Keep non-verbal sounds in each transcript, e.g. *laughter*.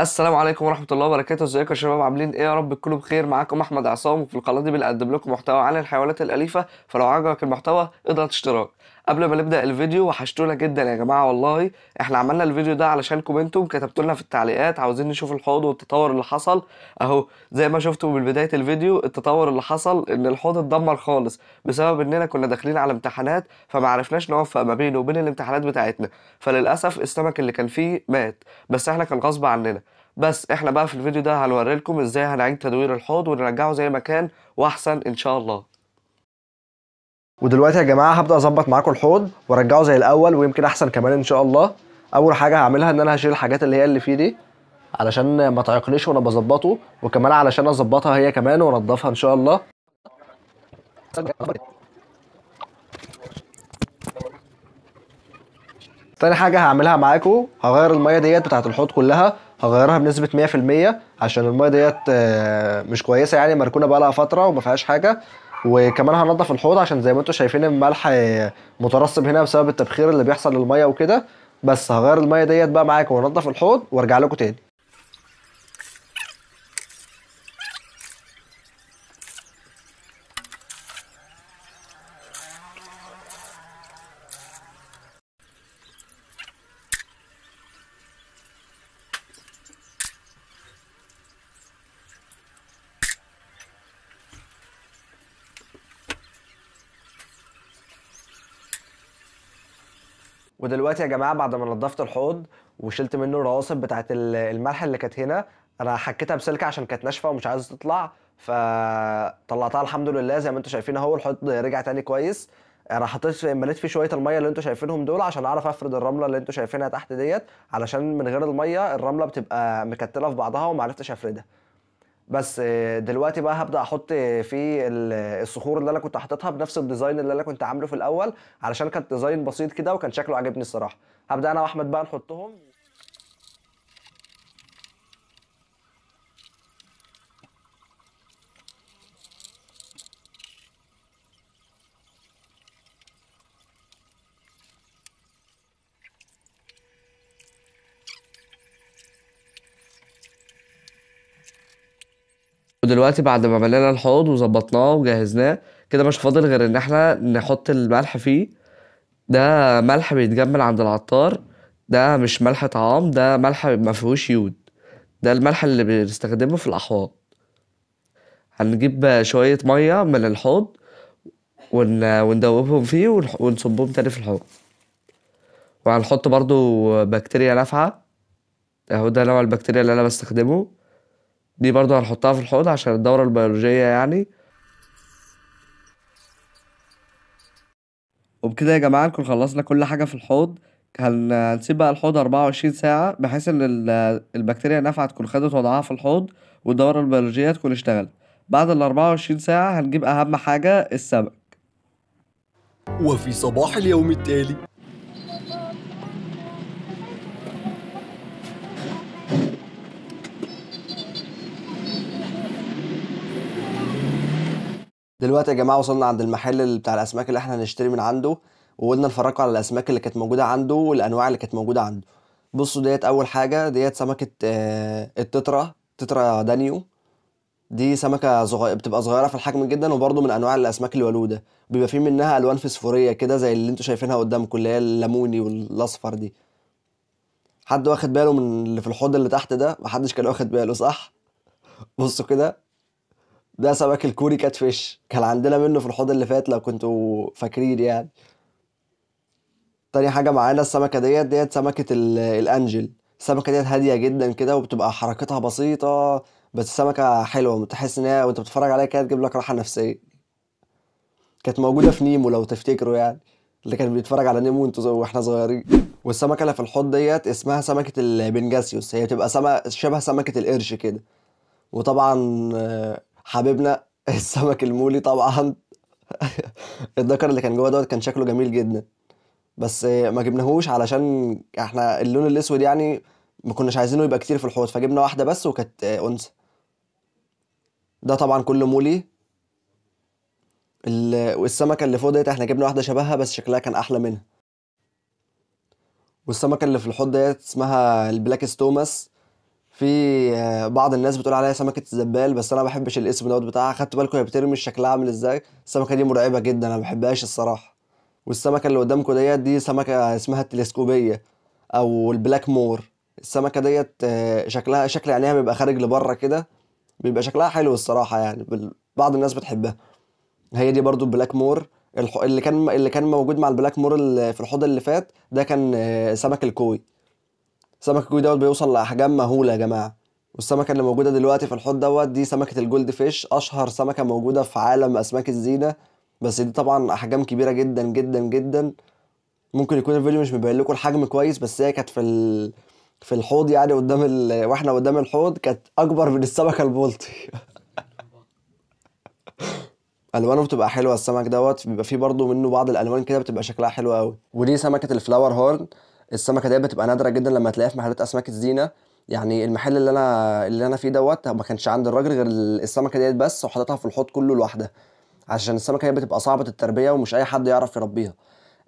السلام عليكم ورحمة الله وبركاته ازيكم يا شباب عاملين ايه يا رب تكونوا بخير معاكم احمد عصام وفي القناة دي بنقدم لكم محتوى عن الحيوانات الأليفة فلو عجبك المحتوى اضغط اشتراك قبل ما نبدا الفيديو وحشتونا جدا يا جماعه والله احنا عملنا الفيديو ده علشانكم انتم كتبتوا لنا في التعليقات عاوزين نشوف الحوض والتطور اللي حصل اهو زي ما شفتوا من بدايه الفيديو التطور اللي حصل ان الحوض اتدمر خالص بسبب اننا كنا داخلين على امتحانات فما عرفناش نوفق ما بينه وبين الامتحانات بتاعتنا فللاسف السمك اللي كان فيه مات بس احنا كان غصب عننا بس احنا بقى في الفيديو ده هنوريلكم ازاي هنعيد تدوير الحوض ونرجعه زي ما كان واحسن ان شاء الله ودلوقتي يا جماعه هبدا اظبط معاكم الحوض وارجعه زي الاول ويمكن احسن كمان ان شاء الله اول حاجه هعملها ان انا هشيل الحاجات اللي هي اللي فيه دي علشان ما تعيقنيش وانا بظبطه وكمان علشان اظبطها هي كمان وانضفها ان شاء الله تاني حاجه هعملها معاكم هغير الميه ديت بتاعه الحوض كلها هغيرها بنسبه 100% عشان الميه ديت آه، مش كويسه يعني مركونه بقى لها فتره وما فيهاش حاجه وكمان هنضف الحوض عشان زي ما انتم شايفين الملح آه، مترسب هنا بسبب التبخير اللي بيحصل للميه وكده بس هغير الميه ديت بقى معاكم وانضف الحوض وارجع لكم تاني ودلوقتي يا جماعه بعد ما نضفت الحوض وشلت منه الرواسب بتاعت الملح اللي كانت هنا انا حكيتها بسلكه عشان كانت ناشفه ومش عايزه تطلع فطلعتها الحمد لله زي ما انتم شايفين اهو الحوض رجع تاني كويس انا حطيت مليت فيه شويه الميه اللي انتم شايفينهم دول عشان اعرف افرد الرمله اللي انتم شايفينها تحت ديت علشان من غير الميه الرمله بتبقى مكتله في بعضها ومعرفتش افردها بس آه، دلوقتي بقى هبدا احط في الصخور اللي انا كنت حاططها بنفس الديزاين اللي انا كنت عامله في الاول علشان كان ديزاين بسيط كده وكان شكله عاجبني الصراحه هبدا انا واحمد بقى نحطهم ودلوقتي بعد ما ملينا الحوض وظبطناه وجهزناه كده مش فاضل غير ان احنا نحط الملح فيه ده ملح بيتجمل عند العطار ده مش ملح طعام ده ملح مفيهوش يود ده الملح اللي بنستخدمه في الأحواض هنجيب شوية مية من الحوض ون... وندوبهم فيه ونصبهم تاني في الحوض وهنحط برضو بكتيريا نافعة اهو ده نوع البكتيريا اللي أنا بستخدمه دي برضو هنحطها في الحوض عشان الدورة البيولوجية يعني وبكده يا جماعة نكون خلصنا كل حاجة في الحوض هنسيب بقى الحوض 24 ساعة بحيث إن البكتيريا النافعة تكون خدت وضعها في الحوض والدورة البيولوجية تكون اشتغلت بعد ال 24 ساعة هنجيب أهم حاجة السمك وفي صباح اليوم التالي دلوقتي يا جماعه وصلنا عند المحل اللي بتاع الاسماك اللي احنا هنشتري من عنده وقلنا نفرجكم على الاسماك اللي كانت موجوده عنده والانواع اللي كانت موجوده عنده بصوا ديت اول حاجه ديت سمكه آه التترا تترا دانيو دي سمكه صغيره بتبقى صغيره في الحجم جدا وبرده من انواع الاسماك الولوده بيبقى في منها الوان فسفوريه كده زي اللي انتوا شايفينها قدامكم اللي هي الليموني والاصفر دي حد واخد باله من اللي في الحوض اللي تحت ده محدش كان واخد باله صح بصوا كده ده سمك الكوري كات فيش كان عندنا منه في الحوض اللي فات لو كنتوا فاكرين يعني تاني حاجة معانا السمكة ديت ديت سمكة الأنجل السمكة ديت هادية جدا كده وبتبقى حركتها بسيطة بس السمكة حلوة تحس إن هي وأنت بتتفرج عليها كده تجيب لك راحة نفسية كانت موجودة في نيمو لو تفتكروا يعني اللي كان بيتفرج على نيمو وانتوا واحنا صغيرين والسمكة اللي في الحوض ديت اسمها سمكة البنجاسيوس هي بتبقى سمك شبه سمكة القرش كده وطبعا حبيبنا *laughs* السمك المولي طبعا الدكر اللي كان جوه دوت كان شكله جميل جدا بس ما جبناهوش علشان احنا اللون الاسود يعني ما كناش عايزينه يبقى كتير في الحوض فجبنا واحده بس وكانت انثى ده طبعا كله مولي والسمكه اللي فوق ديت احنا جبنا واحده شبهها بس شكلها كان احلى منها والسمكه اللي في الحوض ديت اسمها البلاك ستوماس في آه، بعض الناس بتقول عليها سمكه الزبال بس انا ما بحبش الاسم دوت بتاعها خدت بالكم هي بترمي شكلها عامل ازاي السمكه دي مرعبه جدا انا ما بحبهاش الصراحه والسمكه اللي قدامكم ديت دي سمكه اسمها التلسكوبيه او البلاك مور السمكه ديت آه، شكلها شكل عينيها بيبقى خارج لبره كده بيبقى شكلها حلو الصراحه يعني بعض الناس بتحبها هي دي برضو البلاك مور اللي كان اللي كان موجود مع البلاك مور في الحوض اللي فات ده كان آه، سمك الكوي سمك الجوي دوت بيوصل لاحجام مهوله يا جماعه والسمكه اللي موجوده دلوقتي في الحوض دوت دي سمكه الجولد فيش اشهر سمكه موجوده في عالم اسماك الزينه بس دي طبعا احجام كبيره جدا جدا جدا ممكن يكون الفيديو مش مبين لكم الحجم كويس بس هي كانت في ال... في الحوض يعني قدام ال... واحنا قدام الحوض كانت اكبر من السمكه البلطي *laughs* الوانه بتبقى حلوه السمك دوت بيبقى فيه برضه منه بعض الالوان كده بتبقى شكلها حلو قوي ودي سمكه الفلاور هورن السمكه ديت بتبقى نادره جدا لما تلاقيها في محلات اسماك الزينه يعني المحل اللي انا اللي انا فيه دوت ما كانش عند الراجل غير السمكه ديت بس وحاططها في الحوض كله لوحدها عشان السمكه هي بتبقى صعبه التربيه ومش اي حد يعرف يربيها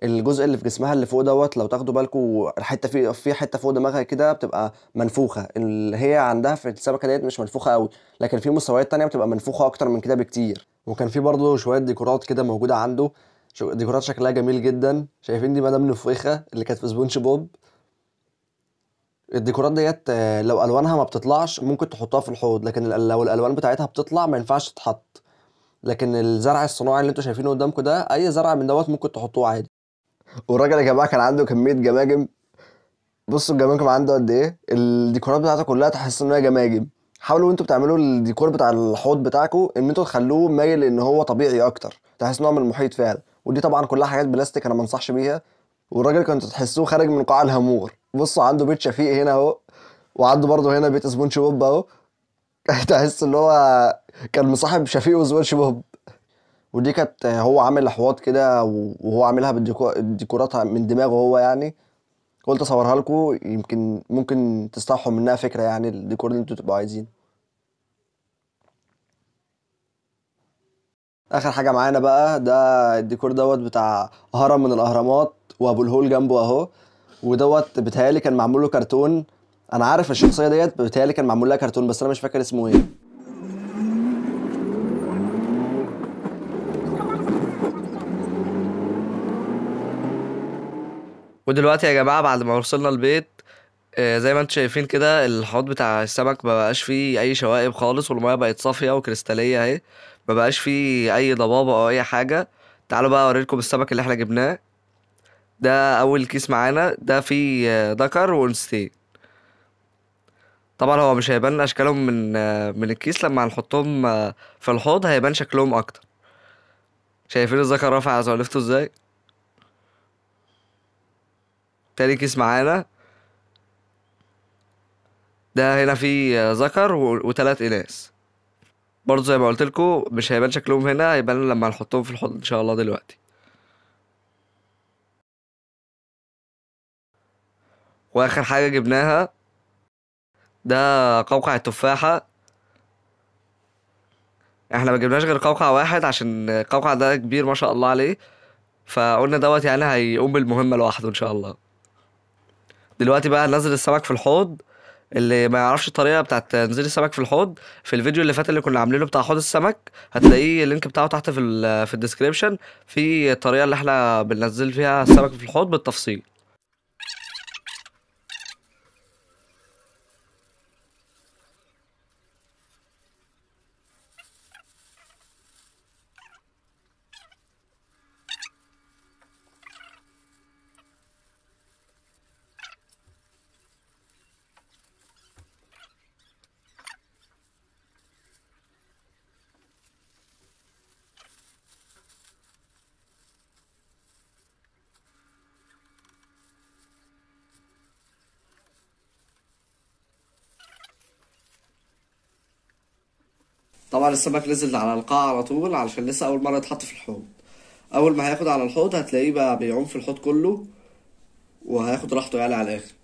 الجزء اللي في جسمها اللي فوق دوت لو تاخدوا بالكم الحته في في حته فوق دماغها كده بتبقى منفوخه اللي هي عندها في السمكه ديت مش منفوخه قوي لكن في مستويات تانية بتبقى منفوخه اكتر من كده بكتير وكان في برضه شويه ديكورات كده موجوده عنده ديكورات شكلها جميل جدا شايفين دي مدام نفوخه اللي كانت في سبونج بوب الديكورات ديت آه، لو الوانها ما بتطلعش ممكن تحطها في الحوض لكن لو الالوان بتاعتها بتطلع ما ينفعش تتحط لكن الزرع الصناعي اللي انتوا شايفينه قدامكم ده اي زرع من دوت ممكن تحطوه عادي والراجل يا جماعه كان عنده كميه جماجم بصوا الجماجم عنده قد ايه الديكورات بتاعته كلها تحس ان هي جماجم حاولوا انتوا بتعملوا الديكور بتاع الحوض بتاعكم ان انتوا تخلوه مايل ان هو طبيعي اكتر تحس نوع من المحيط فعلا ودي طبعا كلها حاجات بلاستيك انا ما انصحش بيها والراجل كنت تحسوه خارج من قاع الهامور بصوا عنده بيت شفيق هنا اهو وعنده برضه هنا بيت سبونج بوب اهو *laughs* تحس ان هو كان مصاحب شفيق وسبونج بوب ودي كانت هو عامل احواض كده وهو عاملها بالديكورات من دماغه هو يعني قلت اصورها لكم يمكن ممكن تستوحوا منها فكره يعني الديكور اللي انتوا تبقوا عايزينه اخر حاجه معانا بقى ده الديكور دوت بتاع هرم من الاهرامات وابو الهول جنبه اهو ودوت بيتهيألي كان معمول له كرتون انا عارف الشخصيه ديت بيتهيألي كان معمول لها كرتون بس انا مش فاكر اسمه ايه ودلوقتي يا جماعه بعد ما وصلنا البيت آه، زي ما انتم شايفين كده الحوض بتاع السمك ما بقاش فيه اي شوائب خالص والميه بقت صافيه وكريستاليه اهي ما بقاش فيه اي ضبابه او اي حاجه تعالوا بقى اوريكم السمك اللي احنا جبناه ده اول كيس معانا ده فيه آه، ذكر وانستين طبعا هو مش هيبان اشكالهم من آه، من الكيس لما هنحطهم آه، في الحوض هيبان شكلهم اكتر شايفين الذكر رافع عزولفته ازاي تاني كيس معانا ده هنا فيه ذكر وثلاث اناث برضه زي ما قلت لكم مش هيبان شكلهم هنا هيبان لما نحطهم في الحوض ان شاء الله دلوقتي واخر حاجه جبناها ده قوقع التفاحه احنا ما جبناش غير قوقع واحد عشان القوقع ده كبير ما شاء الله عليه فقلنا دوت يعني هيقوم بالمهمه لوحده ان شاء الله دلوقتي بقى ننزل السمك في الحوض اللي ما يعرفش الطريقه بتاعه تنزيل السمك في الحوض في الفيديو اللي فات اللي كنا عاملينه بتاع حوض السمك هتلاقيه اللينك بتاعه تحت في ال في الديسكريبشن في الطريقه اللي احنا بننزل فيها السمك في الحوض بالتفصيل طبعا السمك نزل على القاع على طول علشان لسه اول مره يتحط في الحوض اول ما هياخد على الحوض هتلاقيه بقى بيعوم في الحوض كله وهياخد راحته يعني على الاخر